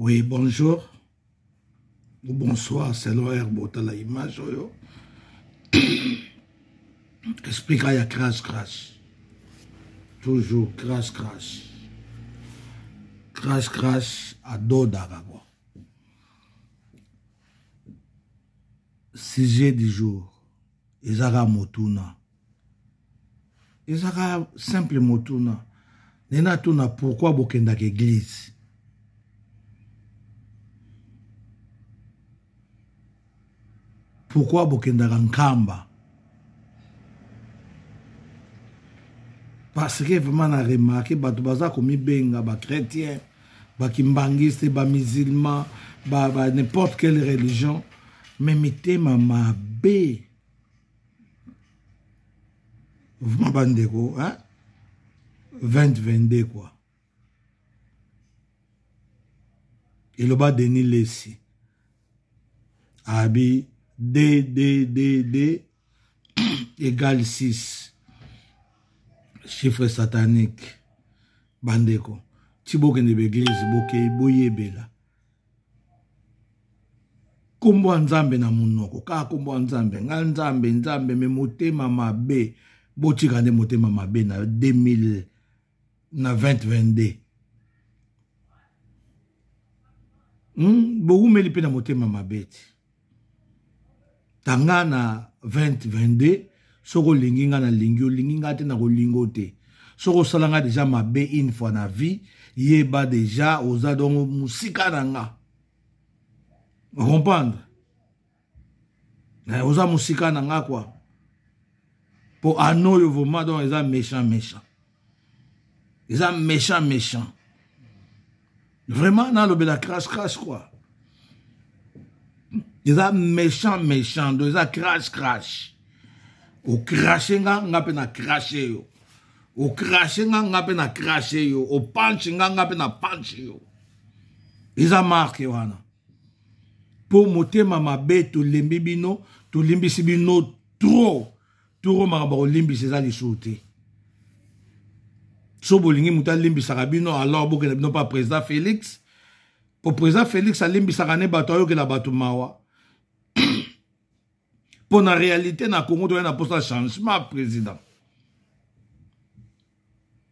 Oui, bonjour ou bonsoir, selon Herbotala image. Oyo. Expliquera ah, ya crash crash. Toujours crash crash. Crash crash à dos d'Aragua. Sujet du jour. Ezara Motuna. Ezara simple Motuna. Nena Tuna, pourquoi Bokendaka Église? pourkui bokendaka nkamba parce que vraiment na remarke bato baza komibenga bachrétien bakimbangiste bamusulman ba, ba n'importe quelle religion me mitema mabe vraimen bandeko hein? 2022 quoi eloba denis lesi abi D, D, D, D égale 6. Chiffre satanique. Bandeko. tibokende beglize bokeyi boyebela kombo ya nzambe na monoko kaka kombo ya nzambe nga nzambe nzambe me motema mabe botika nde motema mabe na 2000 na 2022 hmm? bowumeli mpe na motema mabe ti tanga na 2022 soko olingi nga nalingi olingi nga te nakolingo te soko osala nga deja mabe une fois na vie yeba deja oza dongo mosika na nga okomprendre oza mosika na nga kua mpo ano oyo vraimen donc eza méchant méchant eza méchant méchant vraiment nalobela crash crash kua eza méchant méchant do eza crash crash okrashe nga nga mpe na krashe yo okrashe nga nga mpe na krashe yo opanche nga nga mpe na panche yo eza marke wana mpo motema mabe tolembi bino tolimbisi bino tro toro makambo kolimbisa eza lisusu te so bolingi moto alimbisaka bino alors bokenda bino mpa président félix po président félix alimbisaka ne bato ayokela bato mawa mpo na réalité na congo toya na mposa changement président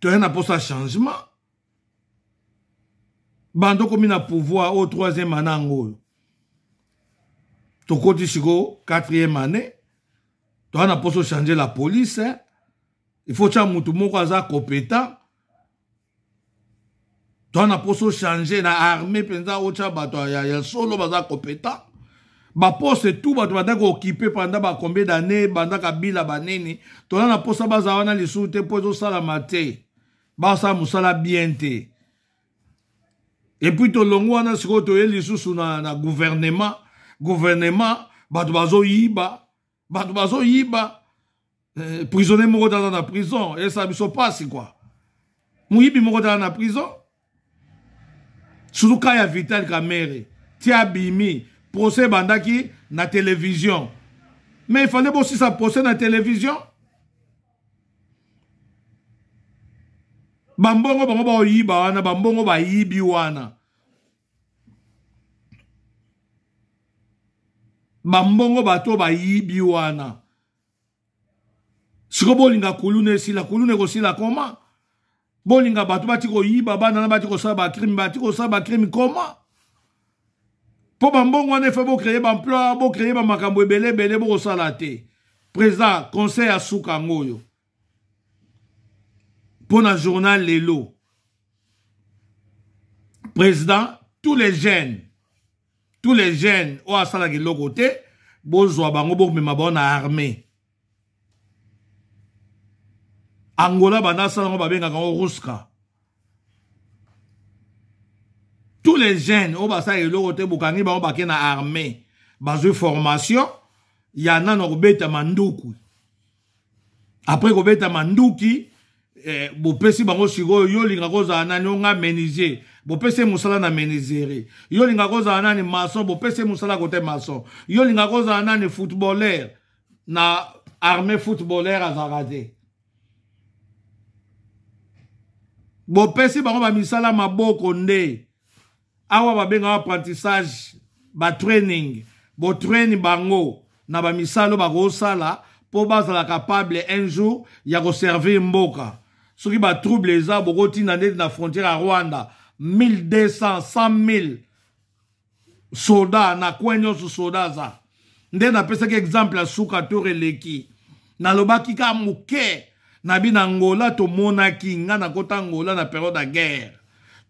toya na mposa changement bando okomi na pouvoir oyo troisième ane yango oyo tokoti sikoyo quatrième ane toya na mposa ochange la police eh? ifo tya motu moko aza compétent toya na mposa ochange na armée mpenza otya bato ya solo baza compétent baposte tu bato bandaki kokipe panda bakombe dane bandaki abila banini toza na mposa baza wana lisusu te mpo ezosalama te basala mosala bien te epui tolongo wana sikoyo toye lisusu na, na guvernema guvernema bato bazoyiba bato bazoyiba eh, prisonnier moko taza na prison esala biso pasi kua moyibi moko taza na prison sutu ka ya vital kamere ti abimi procès ebandaki na télévision mais efale bosisa procès na télévision bambongo bango baoyiba wana bambongo bayibi wana bambongo bato bayibi wana siko bolinga kuluna esila kuluna ekosila koma bolinga bato bati koyiba bana na bati kosala bakrime bati kosala bakrime koma mpo bambongo wana efe bokréye bamploi bokréye bamakambo ebele ebele bokosala te président conseil asuka yango oyo mpo na journal lelo président tous les jeunes tous les jeunes oyo asalaka eloko te bozwa bango bomema bango na armée angola banda asala yango babengaka yango ruska les jeunes oyo basala eloko te bokangi bango bake na armée bazwi formation ya nano kobetama nduki après kobetama nduki eh, bopesi bango sikoyo yo olinga kozala nani onga menisier bopesi mosala na meniserie yo olinga kozala nani maçon bopesi mosala kote maçon yo olinga kozala nani footballeur na armée footballeur azalaka te bopesi bango bamisala maboko nde awa babengaka apprentissage batraining botraine bango na bamisalo bakosala mpo bazala capable un jour ya koservir mboka soki batrouble eza bokotinda ndeti na frontière ya rwanda 1200 100000 soda na kwe nyonso soda aza nde napesaki exemple ya suka tour eleki nalobaki kaka moke nabi na ngola tomonaki nga nakota ngola na periode ya guerre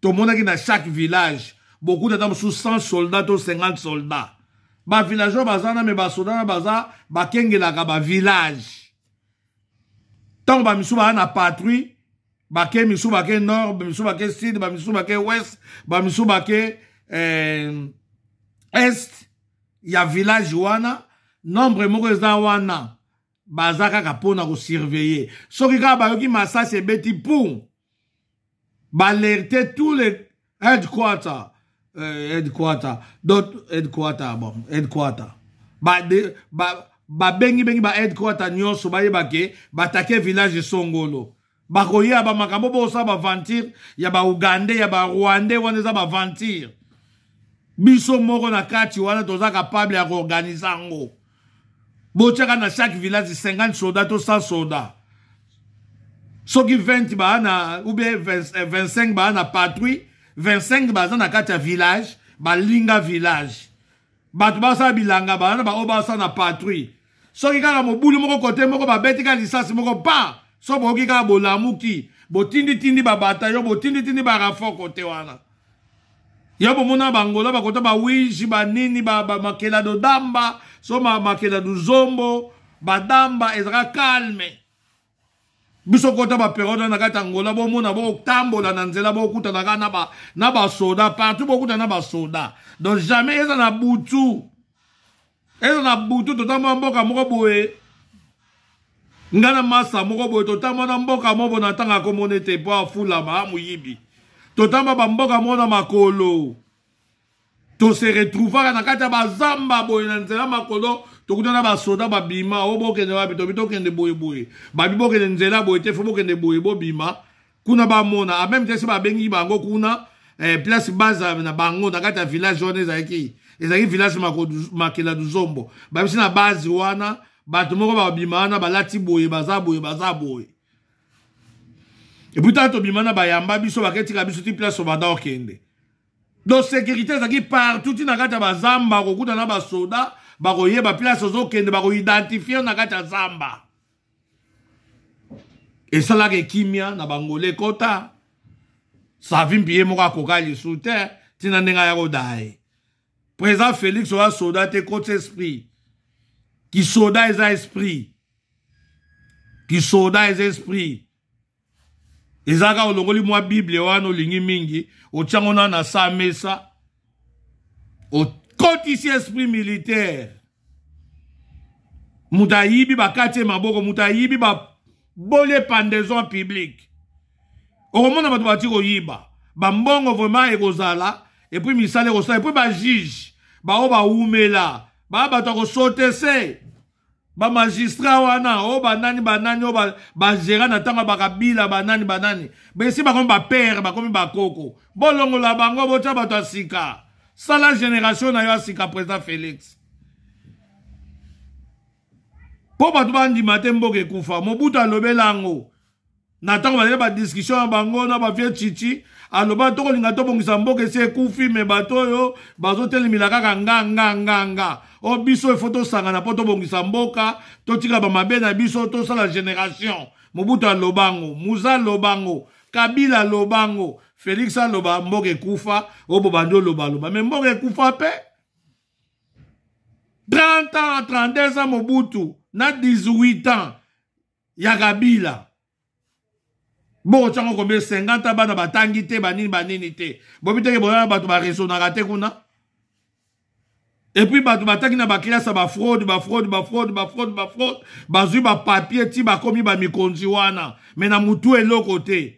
tomonaki na chaque village bokutata mosusu 100 soldat to 50 soldat bavillageois baza na me basoda na baza bakengelaka bavillage ntango bamisu baa na patrouille bake misu bake nord bamisu bake sud bamisu bake west bamisu bake eh, est ya village wana nombre moko eza wana baza kaka mpona kosurveille soki kaka bayoki masasi ebeti pou balerte tous les headquarter euh, headquarter d'autres headquarter bon headquarter ba de, ba babengi bengi ba headquarter nyonso bayeba ke batake village e songolo bakoya bamakambo bosala bavantire ya baugande ya barwande wana eza bavantire biso moko na kati wana toza kapable ya koorganize yango botyaka na chaque village 50 soda to 100 soda soki 20 baa na ube 25 eh, baa na patrouille 25 baza na kati ya village balinga village bato basala bilanga baza baoyo basala na patrouille soki kaka mobulu moko kote moko babeti kaka lisasi moko pa so boyoki kaka bolamuki botinditindi babatayo botinditindi barafor kote wana yo bomona bangola bakota bawishi banini bamakela dodamba so makela duzombo badamba ezalaka calme biso kota baperiode na kati ya ngola bomona botambola na nzela bokutana kaka na basoda partout bokutana na basoda donc jamais eza na butu eza na butu totambwa mboka moko boye ngai na masa moko boye totambwa na mboka moko na ntango akomona ete po afulama amoyibi totamba bamboka moko na makolo tose retrouvaka na kati ya bazamba boye na nzela makolo tokutana basoda babima oyo bokende wapi tobi tokende boyeboye babi bokende nzela boye te fo bokende boye bobima kuna bamona ameme te se babengi bango kuna eh, place baza na bango na kati ya village wana ezalaki ezalaki village makela duzombo babisi na base wana bato moko babima wana balati boye baza boye baza boye epui tala tobima na bayamba biso baketika biso ti place obanda okende donc sécurité ezalaki partout ti na kati ya bazamba kokuta na basoda bakoyeba place ozokende bakoidentifie na kati ya zamba esalaka ekimia na bangole ekota savimbi ye moko akoka lisu te ntina ndenge aya koda ye présent félix oya soda te kota esprit kisoda eza esprit kisoda eza esprit ezalaka olongoli mwa bible wana olingi mingi otyango na na sa mesa okoti si esprit militaire moto ayibi bakati ye maboko moto ayibi baboli epandaison publique okomona bato bati koyiba bambongo vraiment ekozala epuis misala ekosala epuis bajuge baoyo bawumela baa bato ya kosote se bamagistrat wana oyo banani banani oyo bagera na ntango ya bakabila banani banani besi bakomi bapere bakomi bakoko bolongola bango botya bato ya sika sala génération na yo asika président félix mpo bato bandima te mboka ekufa mobutu alobela yango na ntango bazali badiscussion ya bango na bavie chichi aloba tokolinga tobongisa mboka esi ekufi me bato oyo bazotelemela kaka nga nga nga nga o oh, biso efo tosangana mpo tobongisa mboka totika bamabe na biso tosala génération mobutu alobango muza alobango kabila alobango feliksi aloba mboka ekufa oyo bobandi olobaloba me mboka ekufa mpe 30 ans 32 ans mobutu na 18 ans ya kabila bokotiango kombe 50 bana batangi te banini banini te bobi teke bonana bato baresonaka te kuna epuis bato batangi na baklasse bafraude bafraude bafraude bafraude bafraude bazwi bapapier ti bakomi bamikonzi wana me na motu eloko te